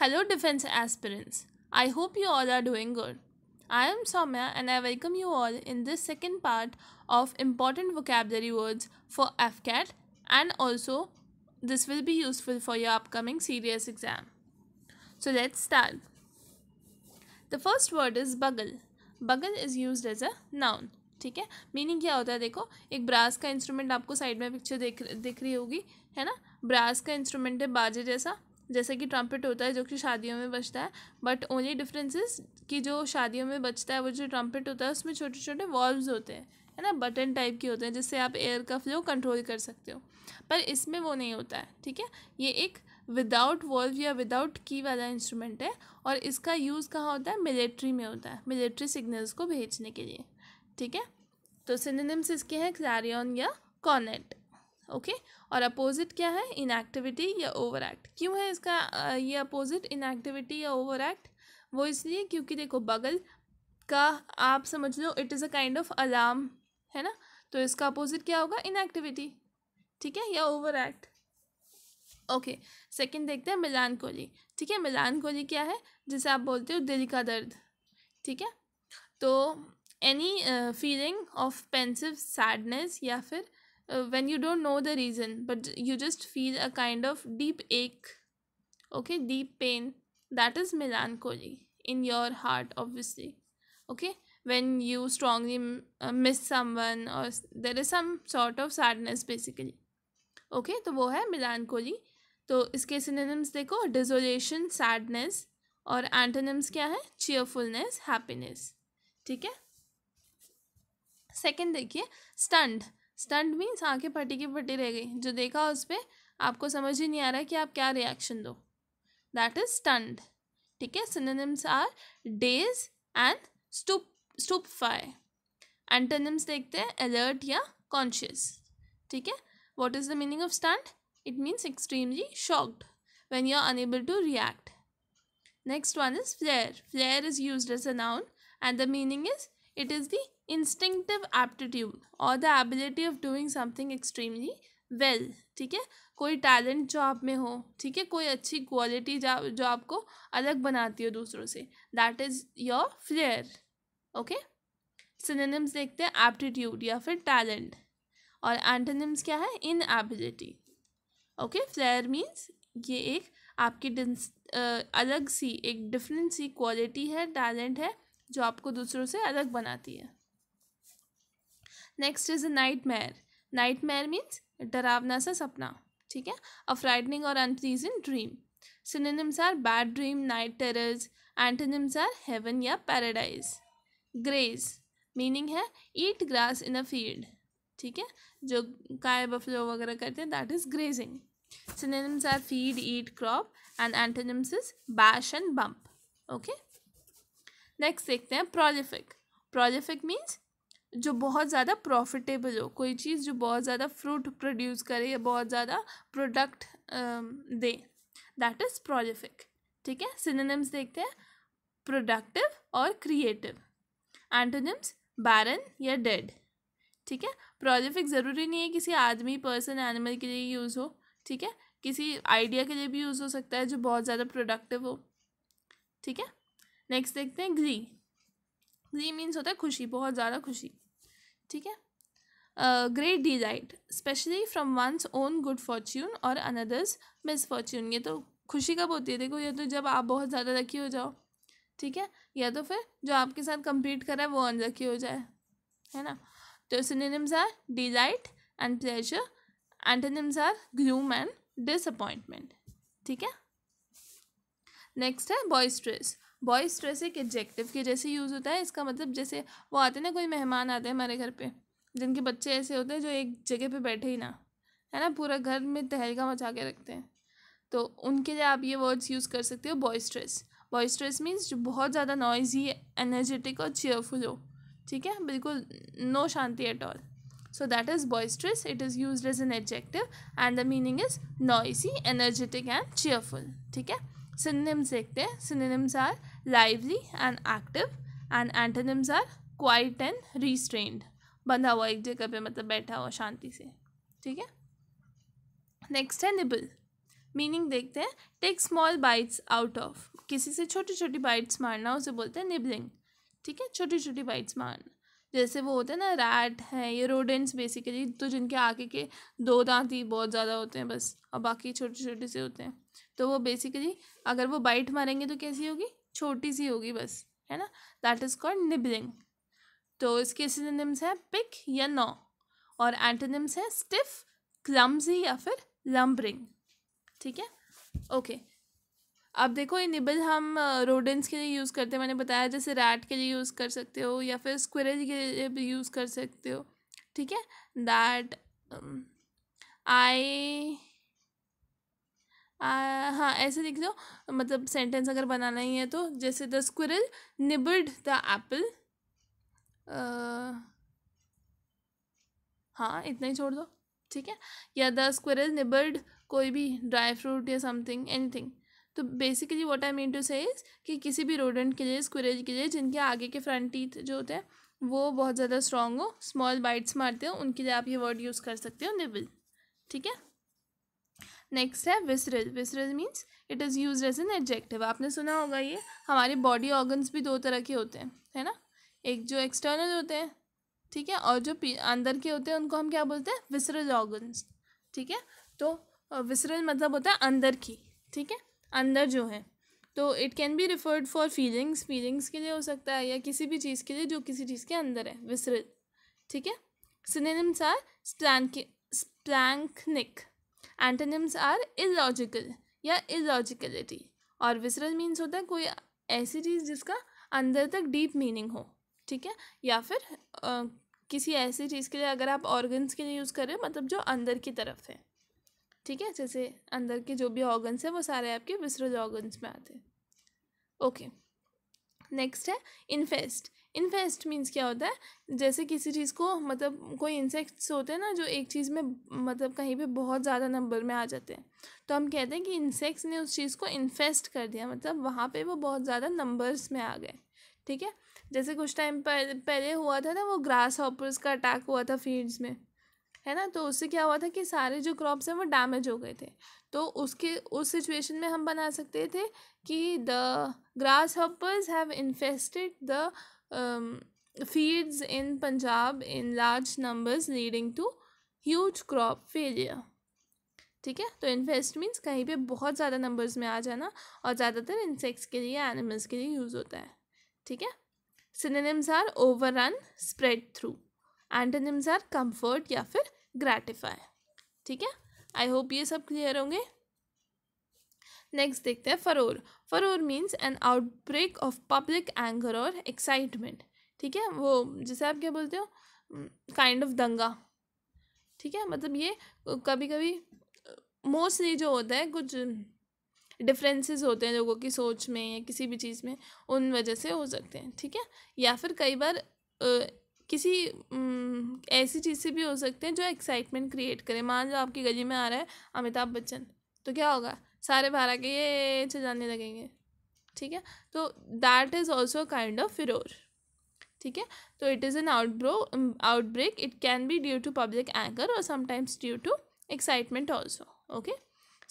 Hello, defense aspirants. I hope you all are doing good. I am Soumya and I welcome you all in this second part of important vocabulary words for FCAT and also this will be useful for your upcoming serious exam. So let's start. The first word is bugle. Bugle is used as a noun. ठीक है meaning क्या होता है देखो एक brass का instrument आपको side में पिक्चर देख दिख रही होगी है ना ब्रास का इंस्ट्रूमेंट है बाजे जैसा जैसे कि ट्रम्पेट होता है जो कि शादियों में बचता है बट ओनली डिफरेंस इज कि जो शादियों में बचता है वो जो ट्रम्पेट होता है उसमें छोटे छोटे वॉल्व्स होते हैं है ना बटन टाइप के होते हैं जिससे आप एयर का फ्लो कंट्रोल कर सकते हो पर इसमें वो नहीं होता है ठीक है ये एक विदाउट वॉल्व या विदाउट की वाला इंस्ट्रूमेंट है और इसका यूज़ कहाँ होता है मिलिट्री में होता है मिलिट्री सिग्नल्स को भेजने के लिए ठीक है तो सिनेम्स इसके हैं क्लारियन या कॉनेट ओके okay? और अपोजिट क्या है इनएक्टिविटी या ओवर एक्ट क्यों है इसका ये अपोजिट इनएक्टिविटी या ओवर एक्ट वो इसलिए क्योंकि देखो बगल का आप समझ लो it is a kind of alarm है ना तो इसका अपोजिट क्या होगा इनएक्टिविटी ठीक है या ओवर एक्ट ओके सेकंड देखते हैं मिलान कोली ठीक है मिलान कोली क्या है जिसे आप बोलते हो दिल का दर्द ठीक है तो any feeling of pensive sadness या फिर uh, when you don't know the reason but you just feel a kind of deep ache okay deep pain that is melancholy in your heart obviously okay when you strongly uh, miss someone or there is some sort of sadness basically okay to wo hai melancholy to iske synonyms dekho desolation sadness और antonyms क्या है cheerfulness happiness ठीक है second देखिए stunted stunt means आँखें फटी की फटी रह गई जो देखा उस पर आपको समझ ही नहीं आ रहा है कि आप क्या रिएक्शन दो दैट इज स्टंट ठीक है synonyms are daze and stupe stupefy antonyms देखते हैं अलर्ट या कॉन्शियस ठीक है what is the meaning of stunt it means extremely shocked when you are unable to react next one is flair flair is use as a noun and the meaning is it is the instinctive aptitude और the ability of doing something extremely well ठीक है कोई talent जो आप में हो ठीक है कोई अच्छी क्वालिटी जो जो आपको अलग बनाती हो दूसरों से that is your flair okay synonyms देखते हैं एप्टीट्यूड या फिर टैलेंट और एंटेनिम्स क्या है inability okay flair means ये एक आपकी अलग सी एक डिफरेंट सी क्वालिटी है टैलेंट है जो आपको दूसरों से अलग बनाती है next is nightmare nightmare means डरावना सा सपना ठीक है अ फ्राइटनिंग और in dream synonyms are bad dream night terrors antonyms are heaven या पैराडाइज ग्रेज मीनिंग है eat grass in a field ठीक है जो काय बफलो वगैरह करते हैं that is grazing synonyms are feed eat crop and antonyms is bash and bump okay next देखते हैं प्रोलिफिक प्रोलिफिक मीन्स जो बहुत ज़्यादा प्रॉफिटेबल हो कोई चीज़ जो बहुत ज़्यादा फ्रूट प्रोड्यूस करे या बहुत ज़्यादा प्रोडक्ट दे दैट इज़ प्रोलिफिक ठीक है सिनेम्स देखते हैं प्रोडक्टिव और क्रिएटिव एंटोनिम्स बैरन या डेड ठीक है प्रोलिफिक ज़रूरी नहीं है किसी आदमी पर्सन एनिमल के लिए यूज़ हो ठीक है किसी आइडिया के लिए भी यूज़ हो सकता है जो बहुत ज़्यादा प्रोडक्टिव हो ठीक है नेक्स्ट देखते हैं ग्री ग्री मीन्स होता है खुशी बहुत ज़्यादा खुशी ठीक है great delight especially from one's own good fortune और अनदर्स मिस फॉर्च्यून ये तो खुशी कब होती है देखो ये तो जब आप बहुत ज़्यादा लकी हो जाओ ठीक है या तो फिर जो आपके साथ कंप्लीट रहा है वो अनलकी हो जाए है ना तो synonyms are delight and pleasure antonyms are gloom and disappointment ठीक है नेक्स्ट है बॉयस्ट्रेस बॉय स्ट्रेस एक एडजेक्टिव के जैसे यूज़ होता है इसका मतलब जैसे वो आते हैं ना कोई मेहमान आते हैं हमारे घर पे जिनके बच्चे ऐसे होते हैं जो एक जगह पे बैठे ही ना है ना पूरा घर में तहलका मचा के रखते हैं तो उनके लिए आप ये वर्ड्स यूज़ कर सकते हो boisterous boisterous means जो बहुत ज़्यादा नॉइजी एनर्जेटिक और चेयरफुल हो ठीक है बिल्कुल no shanti at all so that is boisterous it is use as an adjective and the meaning is noisy energetic and cheerful ठीक है synonyms dekhte hain synonyms are lively and active and antonyms are quiet and restrained बंधा हुआ एक जगह पे मतलब बैठा हुआ शांति से ठीक है नेक्स्ट है निबल मीनिंग देखते हैं take small bites out of किसी से छोटी छोटी बाइट्स मारना उसे बोलते हैं निबलिंग ठीक है छोटी छोटी बाइट्स मारना जैसे वो होते हैं ना रैट हैं ये रोडेंट्स बेसिकली तो जिनके आगे के दो दांत ही बहुत ज़्यादा होते हैं बस और बाकी छोटे छोटे से होते हैं तो वो बेसिकली अगर वो बाइट मारेंगे तो कैसी होगी छोटी सी होगी बस है ना दैट इज़ कॉल्ड निबलिंग तो इसके सिनोनिम्स हैं पिक या नौ और एंटोनिम्स हैं स्टिफ क्लम्जी या फिर लम्बरिंग ठीक है ओके okay. अब देखो ये निबल हम रोडेंट्स के लिए यूज़ करते हैं मैंने बताया जैसे रैट के लिए यूज़ कर सकते हो या फिर स्क्वेरल के लिए भी यूज़ कर सकते हो ठीक है दैट आई um, हाँ ऐसे लिख लो मतलब सेंटेंस अगर बनाना ही है तो जैसे the squirrel nibbled the apple हाँ इतना ही छोड़ दो ठीक है या द स्क्विरल निबल्ड कोई भी ड्राई फ्रूट या समथिंग एनीथिंग तो basically what I mean to say is कि किसी भी रोडेंट के लिए स्क्विरल के लिए जिनके आगे के फ्रंट टीथ जो होते हैं वो बहुत ज़्यादा स्ट्रॉन्ग हो स्मॉल बाइट्स मारते हो उनके लिए आप ये वर्ड यूज़ कर सकते हो निबल ठीक है नेक्स्ट है visceral visceral means it is use as an adjective आपने सुना होगा ये हमारे बॉडी ऑर्गन्स भी दो तरह के होते हैं है ना एक जो एक्सटर्नल होते हैं ठीक है और जो अंदर के होते हैं उनको हम क्या बोलते हैं विसरल ऑर्गन्स ठीक है तो विसरल मतलब होता है अंदर की ठीक है अंदर जो है तो it can be referred for feelings feelings के लिए हो सकता है या किसी भी चीज़ के लिए जो किसी चीज़ के अंदर है विसरल ठीक है synonyms are splanch splanchnic antonyms are illogical या इलॉजिकलिटी और विसरल मीन्स होता है कोई ऐसी चीज़ जिसका अंदर तक डीप मीनिंग हो ठीक है या फिर आ, किसी ऐसी चीज़ के लिए अगर आप ऑर्गन्स के लिए यूज़ करें मतलब जो अंदर की तरफ है ठीक है जैसे अंदर के जो भी ऑर्गन्स हैं वो सारे आपके विसरल ऑर्गन्स में आते हैं ओके नेक्स्ट है इन्फेस्ट इन्फेस्ट मीन्स क्या होता है जैसे किसी चीज़ को मतलब कोई इंसेक्ट्स होते हैं ना जो एक चीज़ में मतलब कहीं पे बहुत ज़्यादा नंबर में आ जाते हैं तो हम कहते हैं कि इंसेक्ट्स ने उस चीज़ को इन्फेस्ट कर दिया मतलब वहाँ पे वो बहुत ज़्यादा नंबर्स में आ गए ठीक है जैसे कुछ टाइम पहले हुआ था ना वो ग्रास हॉपर्स का अटैक हुआ था फील्ड्स में है ना तो उससे क्या हुआ था कि सारे जो क्रॉप्स हैं वो डैमेज हो गए थे तो उसके उस सिचुएशन में हम बना सकते थे कि the grasshoppers have infested the um, feeds in Punjab in large numbers leading to huge crop failure. ठीक है तो इन्फेस्ट मीन्स कहीं पे बहुत ज़्यादा नंबर्स में आ जाना और ज़्यादातर इंसेक्ट्स के लिए एनिमल्स के लिए यूज़ होता है ठीक है synonyms are overrun spread through antonyms are comfort या फिर ग्रेटिफाई ठीक है आई होप ये सब क्लियर होंगे नेक्स्ट देखते हैं furore furore means an outbreak of public anger और एक्साइटमेंट ठीक है वो जैसे आप क्या बोलते हो काइंड ऑफ दंगा ठीक है मतलब ये कभी कभी मोस्टली जो होता है कुछ डिफरेंसेस होते हैं लोगों की सोच में या किसी भी चीज़ में उन वजह से हो सकते हैं ठीक है या फिर कई बार किसी ऐसी चीज़ से भी हो सकते हैं जो एक्साइटमेंट क्रिएट करे मान लो आपकी गली में आ रहा है अमिताभ बच्चन तो क्या होगा सारे बाहर आके ये चिल्लाने लगेंगे ठीक है तो that is also kind of furore ठीक है तो it is an outbro outbreak it can be due to public anger और sometimes due to excitement also okay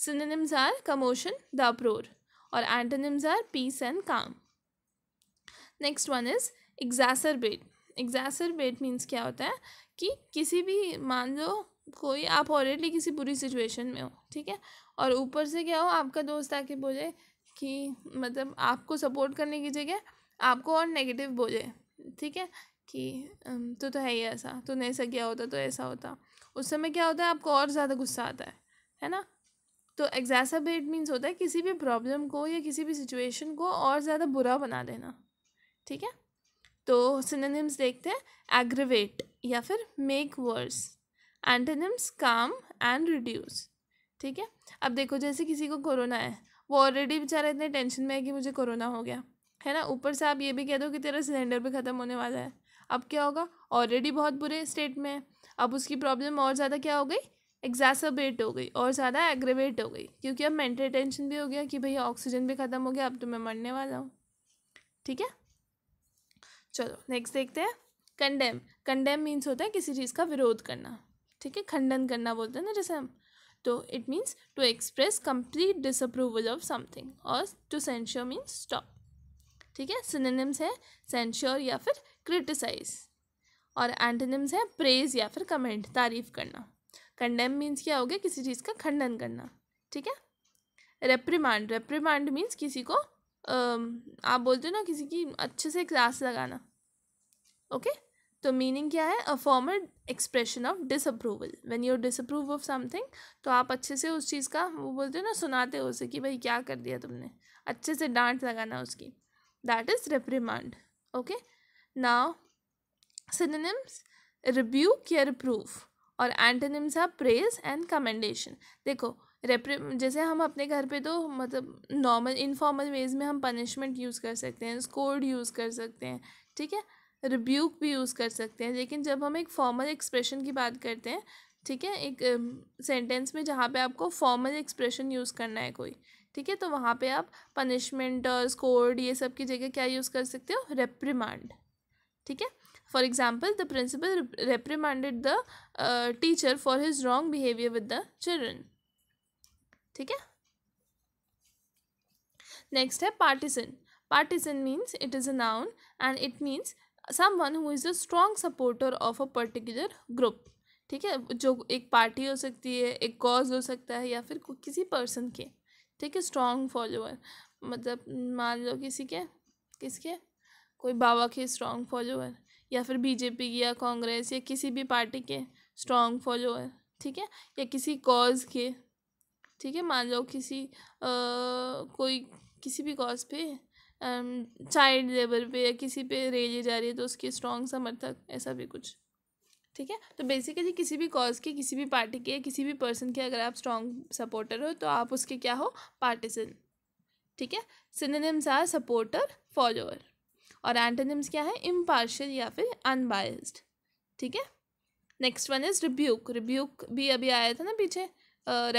synonyms are commotion the uproar और antonyms are peace and calm next one is exacerbate exacerbate means क्या होता है कि किसी भी मान लो कोई आप ऑलरेडी किसी बुरी सिचुएशन में हो ठीक है और ऊपर से क्या हो आपका दोस्त आके बोले कि मतलब आपको सपोर्ट करने की जगह आपको और नेगेटिव बोले ठीक है कि तो तो है ही ऐसा तो नहीं ऐसा क्या होता तो ऐसा होता उस समय क्या होता है आपको और ज़्यादा गुस्सा आता है है ना तो एग्जैसाबेट मीन्स होता है किसी भी प्रॉब्लम को या किसी भी सिचुएशन को और ज़्यादा बुरा बना देना ठीक है तो सिनेम्स देखते हैं एग्रीवेट या फिर make worse antonyms calm and reduce ठीक है अब देखो जैसे किसी को कोरोना है वो ऑलरेडी बेचारा इतने टेंशन में है कि मुझे कोरोना हो गया है ना ऊपर से आप ये भी कह दो कि तेरा सिलेंडर भी ख़त्म होने वाला है अब क्या होगा ऑलरेडी बहुत बुरे स्टेट में है अब उसकी प्रॉब्लम और ज़्यादा क्या हो गई एग्जासबेट हो गई और ज़्यादा एग्रेवेट हो गई क्योंकि अब मेंटल टेंशन भी हो गया कि भैया ऑक्सीजन भी ख़त्म हो गया अब तो मैं मरने वाला हूँ ठीक है चलो नेक्स्ट देखते हैं कंडेम कंडेम मीन्स होता है किसी चीज़ का विरोध करना ठीक है खंडन करना बोलते हैं ना जैसे हम तो it means to express complete disapproval of something और टू सेंश्योर मीन्स स्टॉप ठीक है सिनेनिम्स है सेंश्योर या फिर क्रिटिसाइज और एंटेनिम्स है प्रेज या फिर कमेंट तारीफ़ करना कंडेम मीन्स क्या हो गया किसी चीज़ का खंडन करना ठीक है रेप्रीमांड रेप्रीमांड मीन्स किसी को आप बोलते हो ना किसी की अच्छे से क्लास लगाना ओके okay? तो मीनिंग क्या है a formal expression of disapproval when you disapprove of something तो आप अच्छे से उस चीज़ का वो बोलते हो ना सुनाते हो उसे कि भाई क्या कर दिया तुमने अच्छे से डांट लगाना उसकी that is reprimand okay now synonyms rebuke care proof और antonyms are praise and commendation देखो रेप्रे जैसे हम अपने घर पे तो मतलब नॉर्मल इनफॉर्मल वेज में हम पनिशमेंट यूज़ कर सकते हैं स्कोर्ड यूज़ कर सकते हैं ठीक है रिब्यूक भी यूज़ कर सकते हैं लेकिन जब हम एक फॉर्मल एक्सप्रेशन की बात करते हैं ठीक है एक सेंटेंस में जहाँ पे आपको फॉर्मल एक्सप्रेशन यूज़ करना है कोई ठीक है तो वहाँ पे आप पनिशमेंट और स्कोर्ड ये सब की जगह क्या यूज़ कर सकते हो रेप्रीमांड ठीक है for example the principal reprimanded the teacher for his wrong behaviour with the children ठीक है नेक्स्ट है partisan partisan means it is a noun and it means someone who is a strong supporter of a particular group ठीक है जो एक party हो सकती है एक कॉज हो सकता है या फिर किसी पर्सन के ठीक है स्ट्रॉन्ग फॉलोअर मतलब मान लो किसी के किसके कोई बाबा के स्ट्रॉन्ग फॉलोअर या फिर बीजेपी या कांग्रेस या किसी भी पार्टी के स्ट्रॉन्ग फॉलोअर ठीक है या किसी कॉज के ठीक है मान लो किसी आ, कोई किसी भी कॉज पे चाइल्ड लेबर पे या किसी पे रेली जा रही है तो उसके स्ट्रॉन्ग समर्थक ऐसा भी कुछ ठीक है तो बेसिकली किसी भी कॉज के किसी भी पार्टी के किसी भी पर्सन के अगर आप स्ट्रॉन्ग सपोर्टर हो तो आप उसके क्या हो पार्टिसन ठीक है सिनेम्स आर सपोर्टर फॉलोअर और एंटेनिम्स क्या है इम्पार्शल या फिर अनबायस्ड ठीक है next one is rebuke rebuke भी अभी आया था ना पीछे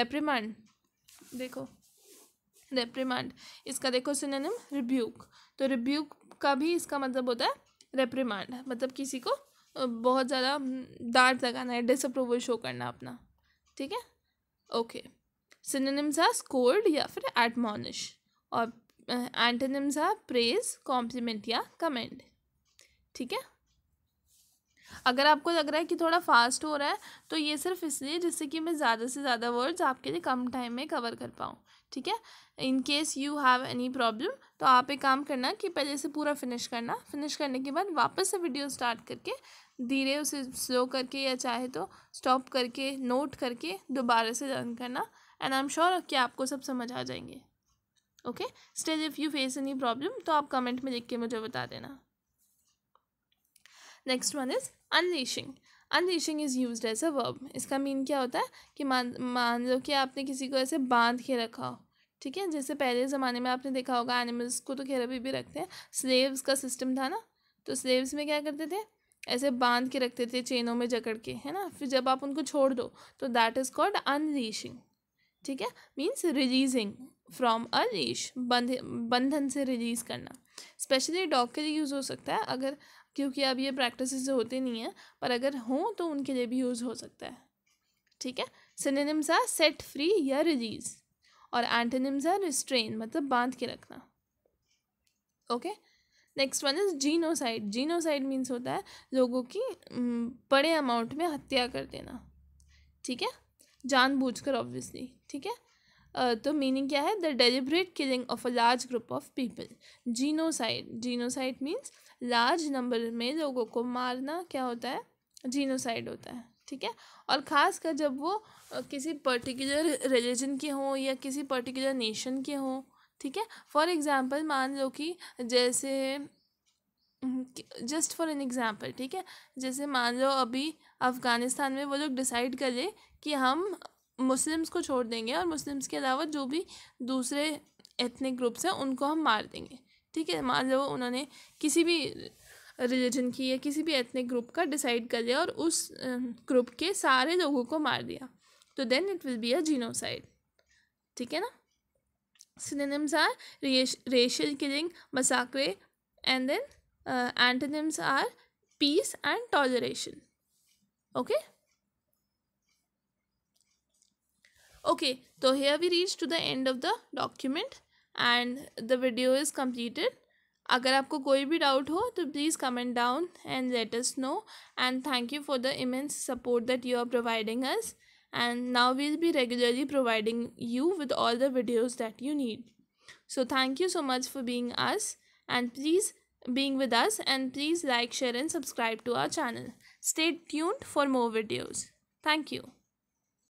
रेप्रीमांड देखो रेप्रीमांड इसका देखो सिनेम रिब्यूक तो रिब्यूक का भी इसका मतलब होता है रेप्रीमांड मतलब किसी को बहुत ज़्यादा डांट लगाना है डिसअप्रूवल शो करना अपना ठीक है ओके सिनेम्स आर स्कोर्ड या फिर एडमोनिश और एंटनिम्स आर प्रेज कॉम्प्लीमेंट या कमेंड ठीक है अगर आपको लग रहा है कि थोड़ा फास्ट हो रहा है तो ये सिर्फ इसलिए जिससे कि मैं ज़्यादा से ज़्यादा वर्ड्स आपके लिए कम टाइम में कवर कर पाऊँ ठीक है in case you have any problem तो आप एक काम करना कि पहले से पूरा फिनिश करना फिनिश करने के बाद वापस से वीडियो स्टार्ट करके धीरे उसे स्लो करके या चाहे तो स्टॉप करके नोट करके दोबारा से लर्न करना एंड आई एम श्योर कि आपको सब समझ आ जाएंगे okay still if you face any problem तो आप कमेंट में लिख के मुझे बता देना next one is unleashing unleashing is use as a verb इसका मीन क्या होता है कि मान मान लो कि आपने किसी को ऐसे बांध के रखा हो ठीक है जैसे पहले ज़माने में आपने देखा होगा एनिमल्स को तो खैर अभी भी रखते हैं स्लेव्स का सिस्टम था ना तो स्लेव्स में क्या करते थे ऐसे बांध के रखते थे चेनों में जकड़ के है ना फिर जब आप उनको छोड़ दो तो दैट इज़ कॉल्ड अनलीशिंग ठीक है means releasing from a leash बंध बंधन से रिलीज़ करना स्पेशली डॉग के लिए यूज़ हो सकता है अगर क्योंकि अब ये प्रैक्टिस होते नहीं हैं पर अगर हों तो उनके लिए भी यूज़ हो सकता है ठीक है सिनेम्स आर सेट फ्री या रिलीज़ और एंटेनिम्स है रिस्ट्रेन मतलब बांध के रखना okay next one is genocide genocide means होता है लोगों की बड़े अमाउंट में हत्या कर देना ठीक है जानबूझकर ऑब्वियसली ठीक है तो मीनिंग क्या है the deliberate killing of a large group of people genocide genocide means large number में लोगों को मारना क्या होता है जीनोसाइड होता है ठीक है और ख़ास कर जब वो किसी पर्टिकुलर रिलीजन के हों या किसी पर्टिकुलर नेशन के हों ठीक है फॉर एग्ज़ाम्पल मान लो कि जैसे जस्ट फॉर एन एग्ज़ाम्पल ठीक है जैसे मान लो अभी अफ़गानिस्तान में वो लोग डिसाइड कर ले कि हम मुस्लिम्स को छोड़ देंगे और मुस्लिम्स के अलावा जो भी दूसरे एथनिक ग्रुप्स हैं उनको हम मार देंगे ठीक है मान लो उन्होंने किसी भी रिलीजन की या किसी भी एथनिक ग्रुप का डिसाइड कर लिया और उस ग्रुप के सारे लोगों को मार दिया तो then it will be a genocide ठीक है ना synonyms are racial killing massacre and then antonyms are peace and toleration okay okay तो here we reach to the end of the document and the video is completed अगर आपको कोई भी doubt हो तो please comment down and let us know and thank you for the immense support that you are providing us and now we'll be regularly providing you with all the videos that you need so thank you so much for being us and please being with us and please like share and subscribe to our channel stay tuned for more videos thank you